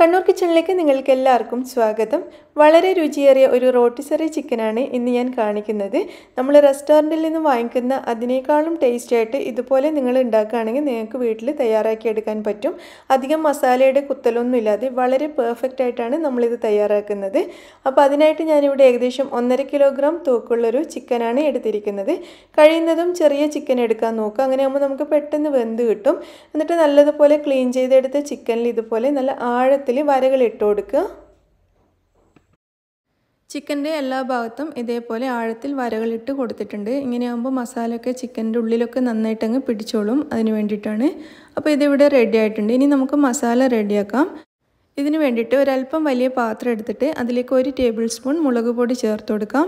കണ്ണൂർ കിച്ചണിലേക്ക് നിങ്ങൾക്ക് എല്ലാവർക്കും സ്വാഗതം വളരെ രുചിയേറിയ ഒരു റോട്ടിസറി ചിക്കനാണ് ഇന്ന് ഞാൻ കാണിക്കുന്നത് നമ്മൾ റെസ്റ്റോറൻറ്റിൽ നിന്ന് വാങ്ങിക്കുന്ന അതിനേക്കാളും ടേസ്റ്റായിട്ട് ഇതുപോലെ നിങ്ങൾ ഉണ്ടാക്കുകയാണെങ്കിൽ നിങ്ങൾക്ക് വീട്ടിൽ തയ്യാറാക്കി എടുക്കാൻ പറ്റും അധികം മസാലയുടെ കുത്തലൊന്നും ഇല്ലാതെ വളരെ പെർഫെക്റ്റ് ആയിട്ടാണ് നമ്മളിത് തയ്യാറാക്കുന്നത് അപ്പോൾ അതിനായിട്ട് ഞാനിവിടെ ഏകദേശം ഒന്നര കിലോഗ്രാം തൂക്കുള്ളൊരു ചിക്കനാണ് എടുത്തിരിക്കുന്നത് കഴിയുന്നതും ചെറിയ ചിക്കൻ എടുക്കാൻ നോക്കുക അങ്ങനെ ആകുമ്പോൾ നമുക്ക് പെട്ടെന്ന് വെന്ത് കിട്ടും എന്നിട്ട് നല്ലതുപോലെ ക്ലീൻ ചെയ്തെടുത്ത ചിക്കനിൽ ഇതുപോലെ നല്ല ആഴത്തിൽ പരുവത്തിൽ വരകൾ ഇട്ട് കൊടുക്കുക ചിക്കൻ്റെ എല്ലാ ഭാഗത്തും ഇതേപോലെ ആഴത്തിൽ വരകളിട്ട് കൊടുത്തിട്ടുണ്ട് ഇങ്ങനെയാകുമ്പോൾ മസാലയൊക്കെ ചിക്കൻ്റെ ഉള്ളിലൊക്കെ നന്നായിട്ടങ്ങ് പിടിച്ചോളും അതിന് വേണ്ടിയിട്ടാണ് അപ്പോൾ ഇതിവിടെ റെഡി ആയിട്ടുണ്ട് ഇനി നമുക്ക് മസാല റെഡിയാക്കാം ഇതിന് വേണ്ടിയിട്ട് ഒരല്പം വലിയ പാത്രം എടുത്തിട്ട് അതിലേക്ക് ഒരു ടേബിൾ സ്പൂൺ മുളക് പൊടി ചേർത്ത് കൊടുക്കാം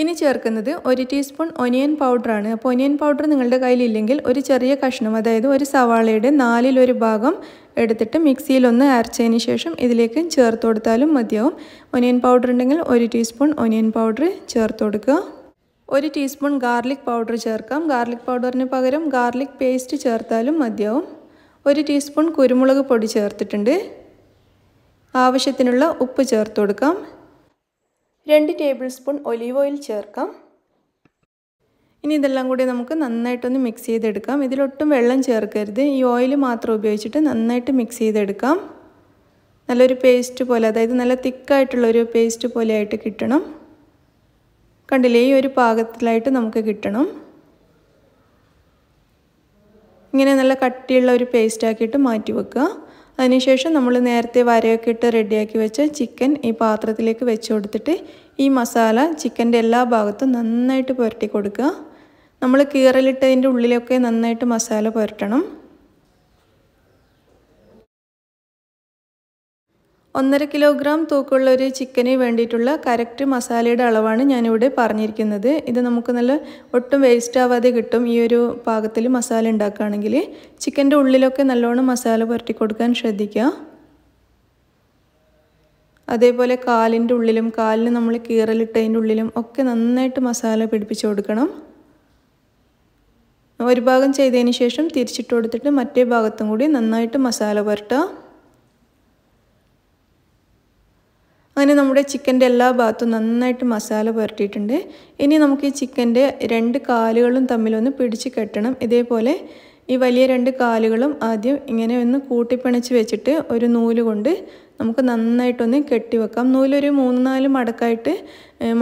ഇനി ചേർക്കുന്നത് ഒരു ടീസ്പൂൺ ഒനിയൻ പൗഡറാണ് അപ്പോൾ ഒനിയൻ പൗഡർ നിങ്ങളുടെ കയ്യിലില്ലെങ്കിൽ ഒരു ചെറിയ കഷ്ണം അതായത് ഒരു സവാളയുടെ നാലിലൊരു ഭാഗം എടുത്തിട്ട് മിക്സിയിലൊന്ന് അരച്ചതിന് ശേഷം ഇതിലേക്ക് ചേർത്ത് കൊടുത്താലും മതിയാവും ഒനിയൻ പൗഡർ ഉണ്ടെങ്കിൽ ഒരു ടീസ്പൂൺ ഒനിയൻ പൗഡർ ചേർത്ത് കൊടുക്കുക ഒരു ടീസ്പൂൺ ഗാർലിക് പൗഡർ ചേർക്കാം ഗാർലിക് പൗഡറിന് പകരം ഗാർലിക് പേസ്റ്റ് ചേർത്താലും മതിയാവും ഒരു ടീസ്പൂൺ കുരുമുളക് പൊടി ചേർത്തിട്ടുണ്ട് ആവശ്യത്തിനുള്ള ഉപ്പ് ചേർത്ത് കൊടുക്കാം രണ്ട് ടേബിൾ സ്പൂൺ ഒലീവ് ഓയിൽ ചേർക്കാം ഇനി ഇതെല്ലാം കൂടി നമുക്ക് നന്നായിട്ടൊന്ന് മിക്സ് ചെയ്തെടുക്കാം ഇതിലൊട്ടും വെള്ളം ചേർക്കരുത് ഈ ഓയിൽ മാത്രം ഉപയോഗിച്ചിട്ട് നന്നായിട്ട് മിക്സ് ചെയ്തെടുക്കാം നല്ലൊരു പേസ്റ്റ് പോലെ അതായത് നല്ല തിക്കായിട്ടുള്ളൊരു പേസ്റ്റ് പോലെ ആയിട്ട് കിട്ടണം കണ്ടില്ലേ ഈ ഒരു പാകത്തിലായിട്ട് നമുക്ക് കിട്ടണം ഇങ്ങനെ നല്ല കട്ടിയുള്ള ഒരു പേസ്റ്റാക്കിയിട്ട് മാറ്റി വെക്കുക അതിനുശേഷം നമ്മൾ നേരത്തെ വരയൊക്കെ ഇട്ട് റെഡിയാക്കി വെച്ച ചിക്കൻ ഈ പാത്രത്തിലേക്ക് വെച്ച് കൊടുത്തിട്ട് ഈ മസാല ചിക്കൻ്റെ എല്ലാ ഭാഗത്തും നന്നായിട്ട് പുരട്ടി കൊടുക്കുക നമ്മൾ കീറലിട്ടതിൻ്റെ ഉള്ളിലൊക്കെ നന്നായിട്ട് മസാല പുരട്ടണം ഒന്നര കിലോഗ്രാം തൂക്കമുള്ള ഒരു ചിക്കന് വേണ്ടിയിട്ടുള്ള കറക്റ്റ് മസാലയുടെ അളവാണ് ഞാനിവിടെ പറഞ്ഞിരിക്കുന്നത് ഇത് നമുക്ക് നല്ല ഒട്ടും വേസ്റ്റ് ആവാതെ കിട്ടും ഈ ഒരു പാകത്തിൽ മസാല ഉണ്ടാക്കുകയാണെങ്കിൽ ചിക്കൻ്റെ ഉള്ളിലൊക്കെ നല്ലോണം മസാല പുരട്ടി കൊടുക്കാൻ ശ്രദ്ധിക്കുക അതേപോലെ കാലിൻ്റെ ഉള്ളിലും കാലിന് നമ്മൾ കീറലിട്ടതിൻ്റെ ഉള്ളിലും ഒക്കെ നന്നായിട്ട് മസാല പിടിപ്പിച്ച് കൊടുക്കണം ഒരു ഭാഗം ചെയ്തതിന് ശേഷം തിരിച്ചിട്ട് കൊടുത്തിട്ട് മറ്റേ ഭാഗത്തും കൂടി നന്നായിട്ട് മസാല പുരട്ടുക അങ്ങനെ നമ്മുടെ ചിക്കൻ്റെ എല്ലാ ഭാഗത്തും നന്നായിട്ട് മസാല പുരട്ടിയിട്ടുണ്ട് ഇനി നമുക്ക് ഈ ചിക്കൻ്റെ രണ്ട് കാലുകളും തമ്മിലൊന്ന് പിടിച്ച് കെട്ടണം ഇതേപോലെ ഈ വലിയ രണ്ട് കാലുകളും ആദ്യം ഇങ്ങനെ ഒന്ന് കൂട്ടിപ്പിണച്ച് വെച്ചിട്ട് ഒരു നൂല് കൊണ്ട് നമുക്ക് നന്നായിട്ടൊന്ന് കെട്ടി വെക്കാം നൂലൊരു മൂന്ന് നാല് മടക്കായിട്ട്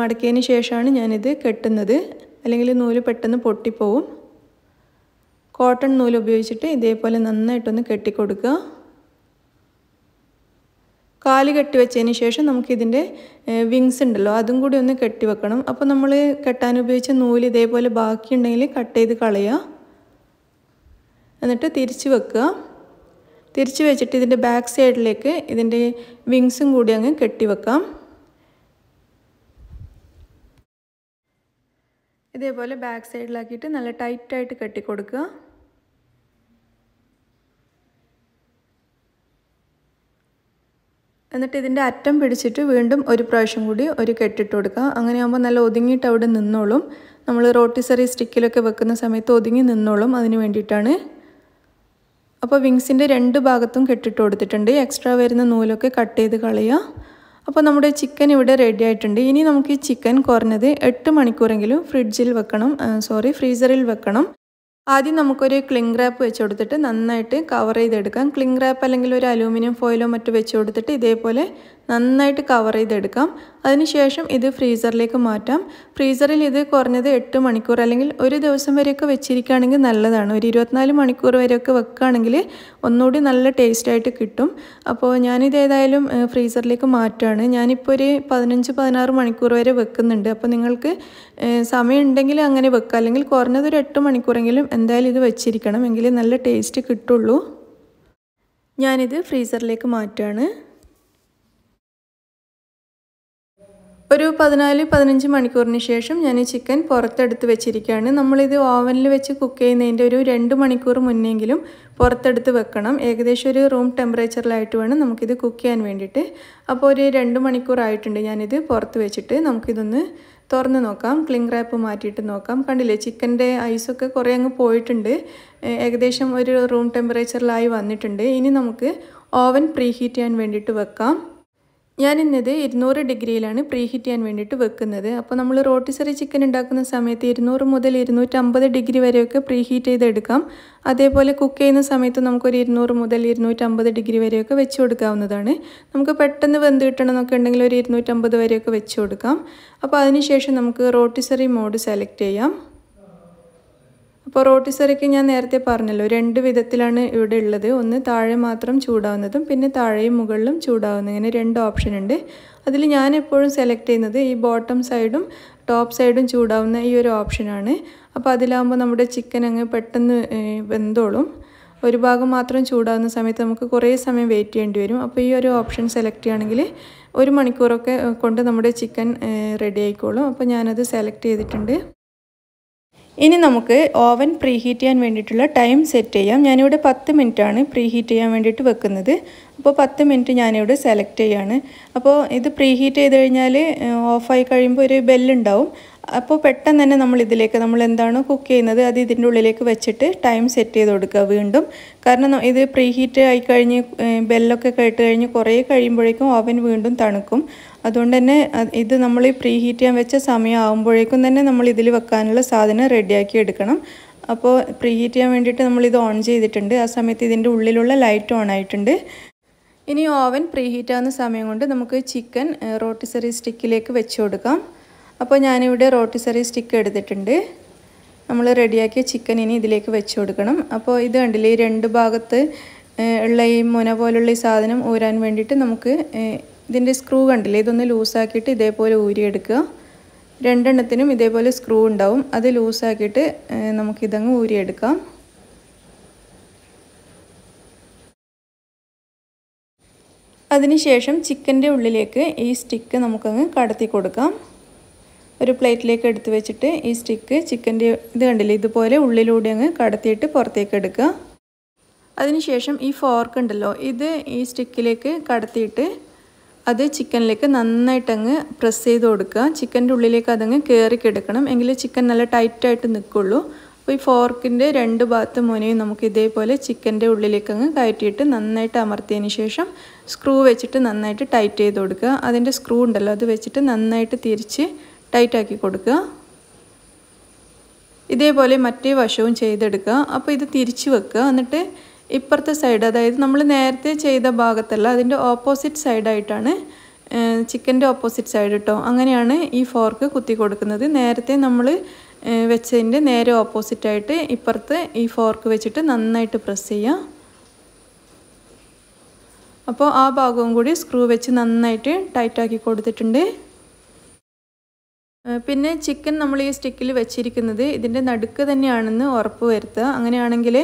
മടക്കിയതിന് ശേഷമാണ് ഞാനിത് കെട്ടുന്നത് അല്ലെങ്കിൽ നൂല് പെട്ടെന്ന് പൊട്ടിപ്പോവും കോട്ടൺ നൂല് ഉപയോഗിച്ചിട്ട് ഇതേപോലെ നന്നായിട്ടൊന്ന് കെട്ടിക്കൊടുക്കുക കാല് കെട്ടിവെച്ചതിന് ശേഷം നമുക്കിതിൻ്റെ വിങ്സ് ഉണ്ടല്ലോ അതും കൂടി ഒന്ന് കെട്ടിവെക്കണം അപ്പോൾ നമ്മൾ കെട്ടാൻ ഉപയോഗിച്ച നൂല് ഇതേപോലെ ബാക്കിയുണ്ടെങ്കിൽ കട്ട് ചെയ്ത് കളയുക എന്നിട്ട് തിരിച്ച് വെക്കുക തിരിച്ച് വെച്ചിട്ട് ഇതിൻ്റെ ബാക്ക് സൈഡിലേക്ക് ഇതിൻ്റെ വിങ്സും കൂടി അങ്ങ് കെട്ടിവെക്കാം ഇതേപോലെ ബാക്ക് സൈഡിലാക്കിയിട്ട് നല്ല ടൈറ്റായിട്ട് കെട്ടിക്കൊടുക്കുക എന്നിട്ട് ഇതിൻ്റെ അറ്റം പിടിച്ചിട്ട് വീണ്ടും ഒരു പ്രാവശ്യം കൂടി ഒരു കെട്ടിട്ട് കൊടുക്കുക അങ്ങനെയാകുമ്പോൾ നല്ല ഒതുങ്ങിയിട്ട് അവിടെ നിന്നോളും നമ്മൾ റോട്ടിസറി സ്റ്റിക്കിലൊക്കെ വെക്കുന്ന സമയത്ത് ഒതുങ്ങി നിന്നോളും അതിന് വേണ്ടിയിട്ടാണ് അപ്പോൾ വിങ്സിൻ്റെ രണ്ട് ഭാഗത്തും കെട്ടിട്ട് കൊടുത്തിട്ടുണ്ട് എക്സ്ട്രാ വരുന്ന നൂലൊക്കെ കട്ട് ചെയ്ത് കളയുക അപ്പോൾ നമ്മുടെ ചിക്കൻ ഇവിടെ റെഡി ആയിട്ടുണ്ട് ഇനി നമുക്ക് ഈ ചിക്കൻ കുറഞ്ഞത് എട്ട് മണിക്കൂറെങ്കിലും ഫ്രിഡ്ജിൽ വെക്കണം സോറി ഫ്രീസറിൽ വെക്കണം ആദ്യം നമുക്കൊരു ക്ലിംഗ് റാപ്പ് വെച്ച് കൊടുത്തിട്ട് നന്നായിട്ട് കവർ ചെയ്തെടുക്കാം ക്ലിംഗ് റാപ്പ് അല്ലെങ്കിൽ ഒരു അലൂമിനിയം ഫോയിലോ മറ്റോ വെച്ച് കൊടുത്തിട്ട് ഇതേപോലെ നന്നായിട്ട് കവർ ചെയ്തെടുക്കാം അതിനുശേഷം ഇത് ഫ്രീസറിലേക്ക് മാറ്റാം ഫ്രീസറിൽ ഇത് കുറഞ്ഞത് എട്ട് മണിക്കൂർ അല്ലെങ്കിൽ ഒരു ദിവസം വരെയൊക്കെ വെച്ചിരിക്കുകയാണെങ്കിൽ നല്ലതാണ് ഒരു ഇരുപത്തിനാല് മണിക്കൂർ വരെയൊക്കെ വെക്കുകയാണെങ്കിൽ ഒന്നുകൂടി നല്ല ടേസ്റ്റായിട്ട് കിട്ടും അപ്പോൾ ഞാനിത് ഏതായാലും ഫ്രീസറിലേക്ക് മാറ്റുകയാണ് ഞാനിപ്പോൾ ഒരു പതിനഞ്ച് പതിനാറ് മണിക്കൂർ വരെ വെക്കുന്നുണ്ട് അപ്പോൾ നിങ്ങൾക്ക് സമയം ഉണ്ടെങ്കിൽ അങ്ങനെ വെക്കുക അല്ലെങ്കിൽ കുറഞ്ഞത് ഒരു എട്ട് മണിക്കൂറെങ്കിലും എന്തായാലും ഇത് വെച്ചിരിക്കണം എങ്കിൽ നല്ല ടേസ്റ്റ് കിട്ടുള്ളൂ ഞാനിത് ഫ്രീസറിലേക്ക് മാറ്റുകയാണ് ഒരു പതിനാല് പതിനഞ്ച് മണിക്കൂറിന് ശേഷം ഞാൻ ഈ ചിക്കൻ പുറത്തെടുത്ത് വെച്ചിരിക്കുകയാണ് നമ്മളിത് ഓവനിൽ വെച്ച് കുക്ക് ചെയ്യുന്നതിൻ്റെ ഒരു രണ്ട് മണിക്കൂർ മുന്നെങ്കിലും പുറത്തെടുത്ത് വെക്കണം ഏകദേശം ഒരു റൂം ടെമ്പറേച്ചറിലായിട്ട് വേണം നമുക്കിത് കുക്ക് ചെയ്യാൻ വേണ്ടിയിട്ട് അപ്പോൾ ഒരു രണ്ട് മണിക്കൂർ ആയിട്ടുണ്ട് ഞാനിത് പുറത്ത് വെച്ചിട്ട് നമുക്കിതൊന്ന് തുറന്ന് നോക്കാം ക്ലിംഗ് റാപ്പ് മാറ്റിയിട്ട് നോക്കാം കണ്ടില്ലേ ചിക്കൻ്റെ ഐസൊക്കെ കുറേ അങ്ങ് പോയിട്ടുണ്ട് ഏകദേശം ഒരു റൂം ടെമ്പറേച്ചറിലായി വന്നിട്ടുണ്ട് ഇനി നമുക്ക് ഓവൻ പ്രീഹീറ്റ് ചെയ്യാൻ വേണ്ടിയിട്ട് വെക്കാം ഞാനിന്നത് ഇരുന്നൂറ് ഡിഗ്രിയിലാണ് പ്രീ ഹീറ്റ് ചെയ്യാൻ വേണ്ടിയിട്ട് വെക്കുന്നത് അപ്പോൾ നമ്മൾ റോട്ടിസറി ചിക്കൻ ഉണ്ടാക്കുന്ന സമയത്ത് ഇരുന്നൂറ് മുതൽ ഇരുന്നൂറ്റമ്പത് ഡിഗ്രി വരെയൊക്കെ പ്രീ ഹീറ്റ് ചെയ്തെടുക്കാം അതേപോലെ കുക്ക് ചെയ്യുന്ന സമയത്ത് നമുക്കൊരു ഇരുന്നൂറ് മുതൽ ഇരുന്നൂറ്റമ്പത് ഡിഗ്രി വരെയൊക്കെ വെച്ച് കൊടുക്കാവുന്നതാണ് നമുക്ക് പെട്ടെന്ന് വെന്ത് കിട്ടണമെന്നൊക്കെ ഉണ്ടെങ്കിൽ ഒരു ഇരുന്നൂറ്റമ്പത് വരെയൊക്കെ വെച്ച് കൊടുക്കാം അപ്പോൾ അതിനുശേഷം നമുക്ക് റോട്ടിസറി മോഡ് സെലക്ട് ചെയ്യാം അപ്പോൾ റോട്ടിസറിക്ക് ഞാൻ നേരത്തെ പറഞ്ഞല്ലോ രണ്ട് വിധത്തിലാണ് ഇവിടെ ഉള്ളത് ഒന്ന് താഴെ മാത്രം ചൂടാവുന്നതും പിന്നെ താഴെയും മുകളിലും ചൂടാവുന്നതും ഇങ്ങനെ രണ്ട് ഓപ്ഷൻ ഉണ്ട് അതിൽ ഞാൻ എപ്പോഴും സെലക്ട് ചെയ്യുന്നത് ഈ ബോട്ടം സൈഡും ടോപ്പ് സൈഡും ചൂടാവുന്ന ഈ ഒരു ഓപ്ഷനാണ് അപ്പോൾ അതിലാകുമ്പോൾ നമ്മുടെ ചിക്കൻ അങ്ങ് പെട്ടെന്ന് വെന്തോളും ഒരു ഭാഗം മാത്രം ചൂടാവുന്ന സമയത്ത് നമുക്ക് കുറേ സമയം വെയിറ്റ് ചെയ്യേണ്ടി വരും അപ്പോൾ ഈ ഒരു ഓപ്ഷൻ സെലക്ട് ചെയ്യുകയാണെങ്കിൽ ഒരു മണിക്കൂറൊക്കെ കൊണ്ട് നമ്മുടെ ചിക്കൻ റെഡി ആയിക്കോളും അപ്പോൾ ഞാനത് സെലക്ട് ചെയ്തിട്ടുണ്ട് ഇനി നമുക്ക് ഓവൻ പ്രീ ഹീറ്റ് ചെയ്യാൻ വേണ്ടിയിട്ടുള്ള ടൈം സെറ്റ് ചെയ്യാം ഞാനിവിടെ പത്ത് മിനിറ്റാണ് പ്രീ ഹീറ്റ് ചെയ്യാൻ വേണ്ടിയിട്ട് വെക്കുന്നത് അപ്പോൾ പത്ത് മിനിറ്റ് ഞാനിവിടെ സെലക്ട് ചെയ്യാണ് അപ്പോൾ ഇത് പ്രീ ഹീറ്റ് ചെയ്ത് കഴിഞ്ഞാൽ ഓഫായി കഴിയുമ്പോൾ ഒരു ബെല്ലുണ്ടാവും അപ്പോൾ പെട്ടെന്ന് തന്നെ നമ്മൾ ഇതിലേക്ക് നമ്മൾ എന്താണ് കുക്ക് ചെയ്യുന്നത് അത് ഇതിൻ്റെ ഉള്ളിലേക്ക് വെച്ചിട്ട് ടൈം സെറ്റ് ചെയ്ത് കൊടുക്കുക വീണ്ടും കാരണം ഇത് പ്രീ ഹീറ്റ് ആയി കഴിഞ്ഞ് ബെല്ലൊക്കെ കേട്ട് കഴിഞ്ഞ് കുറേ കഴിയുമ്പോഴേക്കും ഓവൻ വീണ്ടും തണുക്കും അതുകൊണ്ട് തന്നെ ഇത് നമ്മൾ പ്രീ ഹീറ്റ് ചെയ്യാൻ വെച്ച സമയം ആകുമ്പോഴേക്കും തന്നെ നമ്മൾ ഇതിൽ വെക്കാനുള്ള സാധനം റെഡിയാക്കി എടുക്കണം അപ്പോൾ പ്രീ ഹീറ്റ് ചെയ്യാൻ വേണ്ടിയിട്ട് നമ്മളിത് ഓൺ ചെയ്തിട്ടുണ്ട് ആ സമയത്ത് ഇതിൻ്റെ ഉള്ളിലുള്ള ലൈറ്റ് ഓൺ ആയിട്ടുണ്ട് ഇനി ഓവൻ പ്രീ ഹീറ്റ് ആകുന്ന സമയം കൊണ്ട് നമുക്ക് ചിക്കൻ റോട്ടിസറി സ്റ്റിക്കിലേക്ക് വെച്ച് കൊടുക്കാം അപ്പോൾ ഞാനിവിടെ റോട്ടിസറി സ്റ്റിക്ക് എടുത്തിട്ടുണ്ട് നമ്മൾ റെഡിയാക്കിയ ചിക്കൻ ഇനി ഇതിലേക്ക് വെച്ച് കൊടുക്കണം അപ്പോൾ ഇത് കണ്ടില്ലേ ഈ രണ്ട് ഭാഗത്ത് ഉള്ള ഈ മുന പോലുള്ള ഈ സാധനം ഊരാൻ വേണ്ടിയിട്ട് നമുക്ക് ഇതിൻ്റെ സ്ക്രൂ കണ്ടില്ലേ ഇതൊന്ന് ലൂസാക്കിയിട്ട് ഇതേപോലെ ഊരിയെടുക്കുക രണ്ടെണ്ണത്തിനും ഇതേപോലെ സ്ക്രൂ ഉണ്ടാവും അത് ലൂസാക്കിയിട്ട് നമുക്കിതങ്ങ് ഊരിയെടുക്കാം അതിനുശേഷം ചിക്കൻ്റെ ഉള്ളിലേക്ക് ഈ സ്റ്റിക്ക് നമുക്കങ്ങ് കടത്തി കൊടുക്കാം ഒരു പ്ലേറ്റിലേക്ക് എടുത്തു വെച്ചിട്ട് ഈ സ്റ്റിക്ക് ചിക്കൻ്റെ ഇത് കണ്ടില്ലേ ഇതുപോലെ ഉള്ളിലൂടെ അങ്ങ് കടത്തിയിട്ട് പുറത്തേക്ക് എടുക്കുക അതിനുശേഷം ഈ ഫോർക്ക് ഉണ്ടല്ലോ ഇത് ഈ സ്റ്റിക്കിലേക്ക് കടത്തിയിട്ട് അത് ചിക്കനിലേക്ക് നന്നായിട്ടങ്ങ് പ്രസ് ചെയ്ത് കൊടുക്കുക ചിക്കൻ്റെ ഉള്ളിലേക്ക് അതങ്ങ് കിടക്കണം എങ്കിൽ ചിക്കൻ നല്ല ടൈറ്റായിട്ട് നിൽക്കുള്ളൂ അപ്പോൾ ഈ ഫോർക്കിൻ്റെ രണ്ട് ഭാഗത്ത് മുനയും നമുക്ക് ഇതേപോലെ ചിക്കൻ്റെ ഉള്ളിലേക്ക് അങ്ങ് കയറ്റിയിട്ട് നന്നായിട്ട് അമർത്തിയതിന് ശേഷം സ്ക്രൂ വെച്ചിട്ട് നന്നായിട്ട് ടൈറ്റ് ചെയ്ത് കൊടുക്കുക അതിൻ്റെ സ്ക്രൂ ഉണ്ടല്ലോ അത് വെച്ചിട്ട് നന്നായിട്ട് തിരിച്ച് ടൈറ്റാക്കി കൊടുക്കുക ഇതേപോലെ മറ്റേ വശവും ചെയ്തെടുക്കുക അപ്പോൾ ഇത് തിരിച്ചു വെക്കുക എന്നിട്ട് ഇപ്പുറത്തെ സൈഡ് അതായത് നമ്മൾ നേരത്തെ ചെയ്ത ഭാഗത്തല്ല അതിൻ്റെ ഓപ്പോസിറ്റ് സൈഡായിട്ടാണ് ചിക്കൻ്റെ ഓപ്പോസിറ്റ് സൈഡ് കേട്ടോ അങ്ങനെയാണ് ഈ ഫോർക്ക് കുത്തി കൊടുക്കുന്നത് നേരത്തെ നമ്മൾ വെച്ചതിൻ്റെ നേരെ ഓപ്പോസിറ്റായിട്ട് ഇപ്പുറത്ത് ഈ ഫോർക്ക് വെച്ചിട്ട് നന്നായിട്ട് പ്രസ് ചെയ്യുക അപ്പോൾ ആ ഭാഗവും കൂടി സ്ക്രൂ വെച്ച് നന്നായിട്ട് ടൈറ്റാക്കി കൊടുത്തിട്ടുണ്ട് പിന്നെ ചിക്കൻ നമ്മൾ ഈ സ്റ്റിക്കിൽ വെച്ചിരിക്കുന്നത് ഇതിൻ്റെ നടുക്ക് തന്നെയാണെന്ന് ഉറപ്പ് വരുത്തുക അങ്ങനെയാണെങ്കിൽ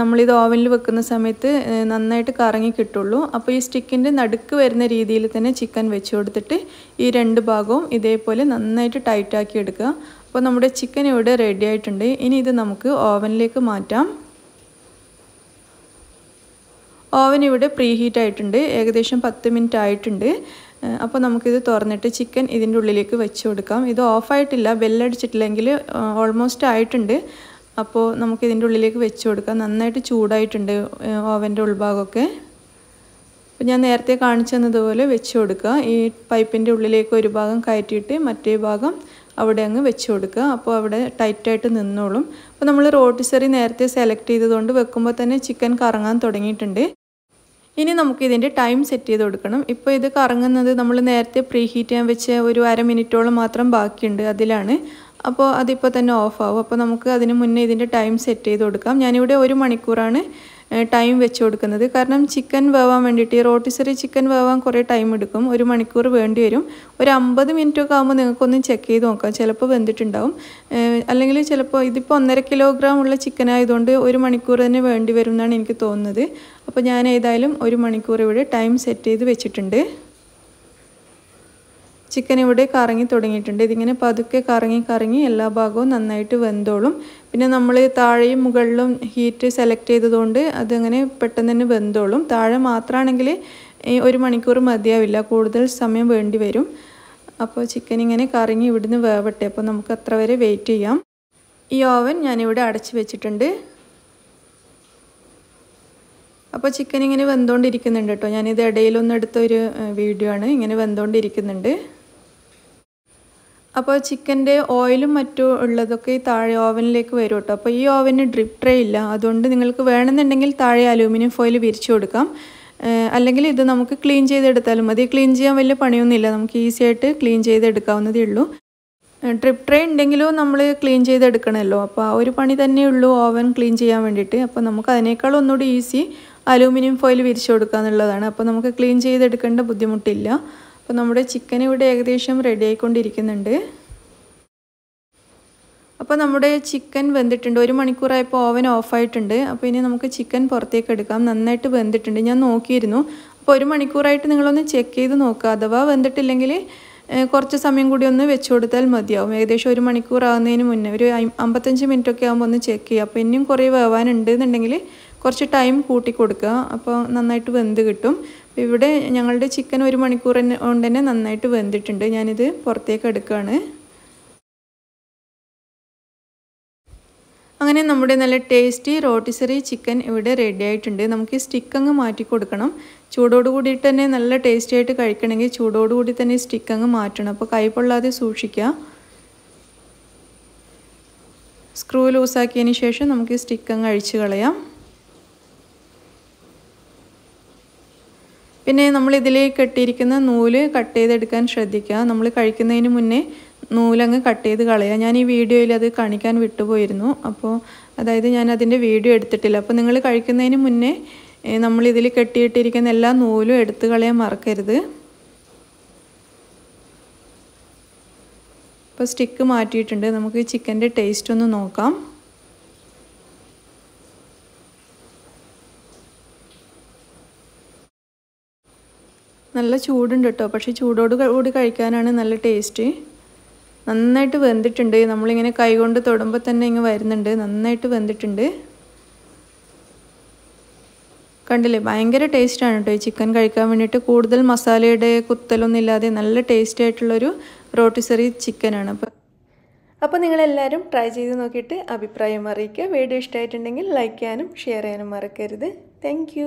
നമ്മളിത് ഓവനിൽ വെക്കുന്ന സമയത്ത് നന്നായിട്ട് കറങ്ങി കിട്ടുള്ളൂ അപ്പോൾ ഈ സ്റ്റിക്കിൻ്റെ നടുക്ക് വരുന്ന രീതിയിൽ തന്നെ ചിക്കൻ വെച്ച് കൊടുത്തിട്ട് ഈ രണ്ട് ഭാഗവും ഇതേപോലെ നന്നായിട്ട് ടൈറ്റാക്കി എടുക്കുക അപ്പോൾ നമ്മുടെ ചിക്കൻ ഇവിടെ റെഡി ആയിട്ടുണ്ട് ഇനി ഇത് നമുക്ക് ഓവനിലേക്ക് മാറ്റാം ഓവൻ ഇവിടെ പ്രീ ഹീറ്റ് ആയിട്ടുണ്ട് ഏകദേശം പത്ത് മിനിറ്റ് ആയിട്ടുണ്ട് അപ്പോൾ നമുക്കിത് തുറന്നിട്ട് ചിക്കൻ ഇതിൻ്റെ ഉള്ളിലേക്ക് വെച്ച് കൊടുക്കാം ഇത് ഓഫായിട്ടില്ല ബെല്ലടിച്ചിട്ടില്ലെങ്കിൽ ഓൾമോസ്റ്റ് ആയിട്ടുണ്ട് അപ്പോൾ നമുക്ക് ഇതിൻ്റെ ഉള്ളിലേക്ക് വെച്ച് കൊടുക്കാം നന്നായിട്ട് ചൂടായിട്ടുണ്ട് ഓവൻ്റെ ഉൾഭാഗമൊക്കെ അപ്പോൾ ഞാൻ നേരത്തെ കാണിച്ചു തന്നതുപോലെ വെച്ച് കൊടുക്കുക ഈ പൈപ്പിൻ്റെ ഉള്ളിലേക്ക് ഒരു ഭാഗം കയറ്റിയിട്ട് മറ്റേ ഭാഗം അവിടെ അങ്ങ് വെച്ച് കൊടുക്കുക അപ്പോൾ അവിടെ ടൈറ്റായിട്ട് നിന്നോളും അപ്പോൾ നമ്മൾ റോട്ടിസറി നേരത്തെ സെലക്ട് ചെയ്തതുകൊണ്ട് വെക്കുമ്പോൾ തന്നെ ചിക്കൻ കറങ്ങാൻ തുടങ്ങിയിട്ടുണ്ട് ഇനി നമുക്ക് ഇതിൻ്റെ ടൈം സെറ്റ് ചെയ്ത് കൊടുക്കണം ഇപ്പോൾ ഇത് കറങ്ങുന്നത് നമ്മൾ നേരത്തെ പ്രീ ഹീറ്റ് ചെയ്യാൻ വെച്ച ഒരു അര മിനിറ്റോളം മാത്രം ബാക്കിയുണ്ട് അതിലാണ് അപ്പോൾ അതിപ്പോൾ തന്നെ ഓഫ് ആവും അപ്പോൾ നമുക്ക് അതിന് മുന്നേ ഇതിൻ്റെ ടൈം സെറ്റ് ചെയ്ത് കൊടുക്കാം ഞാനിവിടെ ഒരു മണിക്കൂറാണ് ടൈം വെച്ച് കൊടുക്കുന്നത് കാരണം ചിക്കൻ വേവാൻ വേണ്ടിയിട്ട് റോട്ടിസറി ചിക്കൻ വേവാൻ കുറേ ടൈം എടുക്കും ഒരു മണിക്കൂർ വേണ്ടി വരും ഒരു അമ്പത് മിനിറ്റ് ഒക്കെ ആകുമ്പോൾ നിങ്ങൾക്കൊന്ന് ചെക്ക് ചെയ്ത് നോക്കാം ചിലപ്പോൾ വെന്തിട്ടുണ്ടാവും അല്ലെങ്കിൽ ചിലപ്പോൾ ഇതിപ്പോൾ ഒന്നര കിലോഗ്രാം ഉള്ള ചിക്കൻ ആയതുകൊണ്ട് ഒരു മണിക്കൂർ തന്നെ വേണ്ടി വരും എന്നാണ് എനിക്ക് തോന്നുന്നത് അപ്പോൾ ഞാൻ ഏതായാലും ഒരു മണിക്കൂർ ഇവിടെ ടൈം സെറ്റ് ചെയ്ത് വെച്ചിട്ടുണ്ട് ചിക്കൻ ഇവിടെ കറങ്ങി തുടങ്ങിയിട്ടുണ്ട് ഇതിങ്ങനെ പതുക്കെ കറങ്ങി കറങ്ങി എല്ലാ ഭാഗവും നന്നായിട്ട് വെന്തോളും പിന്നെ നമ്മൾ താഴെയും മുകളിലും ഹീറ്റ് സെലക്ട് ചെയ്തതുകൊണ്ട് അതങ്ങനെ പെട്ടെന്ന് തന്നെ വെന്തോളും താഴെ മാത്രമാണെങ്കിൽ ഒരു മണിക്കൂർ മതിയാവില്ല കൂടുതൽ സമയം വേണ്ടി വരും അപ്പോൾ ചിക്കൻ ഇങ്ങനെ കറങ്ങി ഇവിടുന്ന് വേവട്ടെ അപ്പോൾ നമുക്ക് അത്ര വരെ വെയിറ്റ് ചെയ്യാം ഈ ഓവൻ ഞാനിവിടെ അടച്ച് വെച്ചിട്ടുണ്ട് അപ്പോൾ ചിക്കൻ ഇങ്ങനെ വെന്തുകൊണ്ടിരിക്കുന്നുണ്ട് കേട്ടോ ഞാനിത് ഇടയിലൊന്നെടുത്ത ഒരു വീഡിയോ ആണ് ഇങ്ങനെ വെന്തുകൊണ്ടിരിക്കുന്നുണ്ട് അപ്പോൾ ചിക്കൻ്റെ ഓയിലും മറ്റും ഉള്ളതൊക്കെ ഈ താഴെ ഓവനിലേക്ക് വരും കേട്ടോ അപ്പോൾ ഈ ഓവന് ഡ്രിപ്പ് ട്രേ ഇല്ല അതുകൊണ്ട് നിങ്ങൾക്ക് വേണമെന്നുണ്ടെങ്കിൽ താഴെ അലൂമിനിയം ഫോയിൽ വിരിച്ചു കൊടുക്കാം അല്ലെങ്കിൽ ഇത് നമുക്ക് ക്ലീൻ ചെയ്തെടുത്താലും മതി ക്ലീൻ ചെയ്യാൻ വലിയ പണിയൊന്നുമില്ല നമുക്ക് ഈസി ആയിട്ട് ക്ലീൻ ചെയ്തെടുക്കാവുന്നതേ ഉള്ളൂ ട്രിപ്പ് ട്രേ ഉണ്ടെങ്കിലും നമ്മൾ ക്ലീൻ ചെയ്തെടുക്കണമല്ലോ അപ്പോൾ ആ ഒരു പണി തന്നെ ഉള്ളൂ ഓവൻ ക്ലീൻ ചെയ്യാൻ വേണ്ടിയിട്ട് അപ്പോൾ നമുക്ക് അതിനേക്കാൾ ഒന്നുകൂടി ഈസി അലൂമിനിയം ഫോയിൽ വിരിച്ചു കൊടുക്കുക എന്നുള്ളതാണ് അപ്പോൾ നമുക്ക് ക്ലീൻ ചെയ്തെടുക്കേണ്ട ബുദ്ധിമുട്ടില്ല അപ്പോൾ നമ്മുടെ ചിക്കൻ ഇവിടെ ഏകദേശം റെഡി ആയിക്കൊണ്ടിരിക്കുന്നുണ്ട് അപ്പോൾ നമ്മുടെ ചിക്കൻ വെന്തിട്ടുണ്ട് ഒരു മണിക്കൂറായപ്പോൾ ഓവൻ ഓഫായിട്ടുണ്ട് അപ്പോൾ ഇനി നമുക്ക് ചിക്കൻ പുറത്തേക്ക് എടുക്കാം നന്നായിട്ട് വെന്തിട്ടുണ്ട് ഞാൻ നോക്കിയിരുന്നു അപ്പോൾ ഒരു മണിക്കൂറായിട്ട് നിങ്ങളൊന്ന് ചെക്ക് ചെയ്ത് നോക്കുക അഥവാ വെന്തിട്ടില്ലെങ്കിൽ കുറച്ച് സമയം കൂടി ഒന്ന് വെച്ച് കൊടുത്താൽ മതിയാവും ഏകദേശം ഒരു മണിക്കൂർ ആകുന്നതിന് മുന്നേ ഒരു അമ്പത്തഞ്ച് മിനിറ്റൊക്കെ ആകുമ്പോൾ ഒന്ന് ചെക്ക് ചെയ്യുക അപ്പോൾ ഇനിയും കുറേ വേവാനുണ്ട് എന്നുണ്ടെങ്കിൽ കുറച്ച് ടൈം കൂട്ടി കൊടുക്കുക അപ്പോൾ നന്നായിട്ട് വെന്ത് കിട്ടും അപ്പോൾ ഇവിടെ ഞങ്ങളുടെ ചിക്കൻ ഒരു മണിക്കൂർ കൊണ്ട് തന്നെ നന്നായിട്ട് വെന്തിട്ടുണ്ട് ഞാനിത് പുറത്തേക്ക് എടുക്കുകയാണ് അങ്ങനെ നമ്മുടെ നല്ല ടേസ്റ്റി റോട്ടിസറി ചിക്കൻ ഇവിടെ റെഡി ആയിട്ടുണ്ട് നമുക്ക് സ്റ്റിക്ക് അങ്ങ് മാറ്റി കൊടുക്കണം ചൂടോടുകൂടിയിട്ട് തന്നെ നല്ല ടേസ്റ്റി ആയിട്ട് കഴിക്കണമെങ്കിൽ ചൂടോടുകൂടി തന്നെ സ്റ്റിക്ക് അങ്ങ് മാറ്റണം അപ്പോൾ കൈപ്പൊള്ളാതെ സൂക്ഷിക്കുക സ്ക്രൂ ലൂസാക്കിയതിന് ശേഷം നമുക്ക് സ്റ്റിക്ക് അങ്ങ് അഴിച്ച് കളയാം പിന്നെ നമ്മൾ ഇതിലേക്ക് കെട്ടിയിരിക്കുന്ന നൂല് കട്ട് ചെയ്തെടുക്കാൻ ശ്രദ്ധിക്കുക നമ്മൾ കഴിക്കുന്നതിന് മുന്നേ നൂലങ്ങ് കട്ട് ചെയ്ത് കളയുക ഞാൻ ഈ വീഡിയോയിൽ അത് കാണിക്കാൻ വിട്ടുപോയിരുന്നു അപ്പോൾ അതായത് ഞാൻ അതിൻ്റെ വീഡിയോ എടുത്തിട്ടില്ല അപ്പോൾ നിങ്ങൾ കഴിക്കുന്നതിന് മുന്നേ നമ്മളിതിൽ കെട്ടിയിട്ടിരിക്കുന്ന എല്ലാ നൂലും എടുത്തു കളയാൻ മറക്കരുത് അപ്പോൾ സ്റ്റിക്ക് മാറ്റിയിട്ടുണ്ട് നമുക്ക് ചിക്കൻ്റെ ടേസ്റ്റ് ഒന്ന് നോക്കാം നല്ല ചൂടുണ്ട് കേട്ടോ പക്ഷേ ചൂടോട് കൂടി കഴിക്കാനാണ് നല്ല ടേസ്റ്റ് നന്നായിട്ട് വെന്തിട്ടുണ്ട് നമ്മളിങ്ങനെ കൈകൊണ്ട് തൊടുമ്പോൾ തന്നെ ഇങ്ങനെ വരുന്നുണ്ട് നന്നായിട്ട് വെന്തിട്ടുണ്ട് കണ്ടില്ലേ ഭയങ്കര ടേസ്റ്റാണ് കേട്ടോ ഈ ചിക്കൻ കഴിക്കാൻ വേണ്ടിയിട്ട് കൂടുതൽ മസാലയുടെ കുത്തലൊന്നും ഇല്ലാതെ നല്ല ടേസ്റ്റി ആയിട്ടുള്ളൊരു റോട്ടിസറി ചിക്കനാണ് അപ്പം അപ്പോൾ നിങ്ങളെല്ലാവരും ട്രൈ ചെയ്ത് നോക്കിയിട്ട് അഭിപ്രായം അറിയിക്കുക വീഡിയോ ഇഷ്ടമായിട്ടുണ്ടെങ്കിൽ ലൈക്ക് ചെയ്യാനും ഷെയർ ചെയ്യാനും മറക്കരുത് താങ്ക്